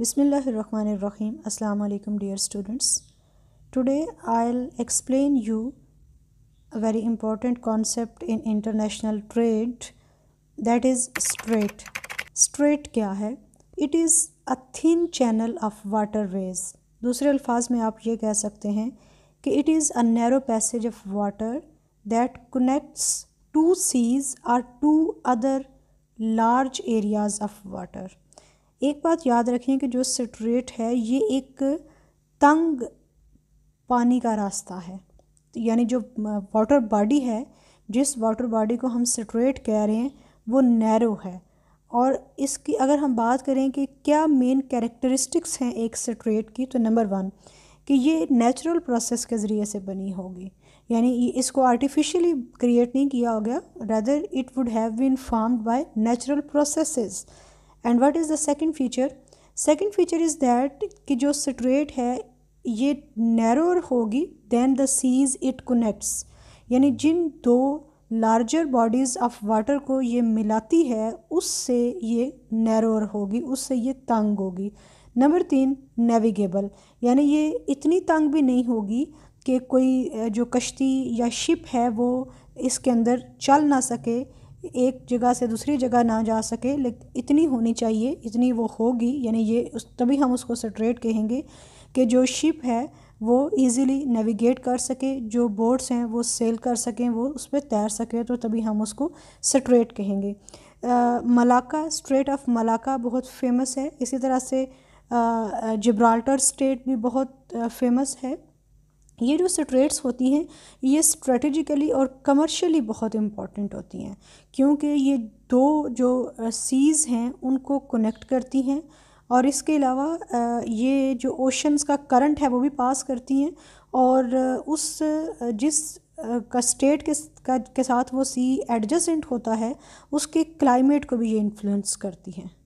बिसमीम अल्लाम dear students today I explain you a very important concept in international trade that is strait strait क्या है it is a thin channel of waterways दूसरे अल्फाज में आप ये कह सकते हैं कि it is a narrow passage of water that connects two seas or two other large areas of water एक बात याद रखें कि जो स्ट्रेट है ये एक तंग पानी का रास्ता है यानी जो वाटर बॉडी है जिस वाटर बॉडी को हम स्ट्रेट कह रहे हैं वो नैरो है और इसकी अगर हम बात करें कि क्या मेन कैरेक्टरिस्टिक्स हैं एक स्ट्रेट की तो नंबर वन कि ये नेचुरल प्रोसेस के ज़रिए से बनी होगी यानी इसको आर्टिफिशियली क्रिएट नहीं किया हो गया rather it would have been formed by natural processes and what is the second feature second feature is that कि जो स्ट्रेट है ये नैरोर होगी than the seas it connects यानी जिन दो लार्जर बॉडीज़ ऑफ वाटर को ये मिलाती है उससे ये नैरोर होगी उससे ये तंग होगी नंबर तीन नेविगेबल यानी ये इतनी तंग भी नहीं होगी कि कोई जो कश्ती या शिप है वो इसके अंदर चल ना सके एक जगह से दूसरी जगह ना जा सके लेकिन इतनी होनी चाहिए इतनी वो होगी यानी ये उस तभी हम उसको स्ट्रेट कहेंगे कि जो शिप है वो इजीली नेविगेट कर सके जो बोट्स हैं वो सेल कर सकें वो उस पर तैर सकें तो तभी हम उसको स्ट्रेट कहेंगे आ, मलाका स्ट्रेट ऑफ मलाका बहुत फेमस है इसी तरह से जिब्राल्टर स्टेट भी बहुत फेमस है ये जो स्ट्रेट्स होती हैं ये स्ट्रेटजिकली और कमर्शियली बहुत इम्पॉर्टेंट होती हैं क्योंकि ये दो जो सीज़ हैं उनको कनेक्ट करती हैं और इसके अलावा ये जो ओशंस का करंट है वो भी पास करती हैं और उस जिस का स्टेट के का के साथ वो सी एडजस्टेंट होता है उसके क्लाइमेट को भी ये इन्फ्लुएंस करती हैं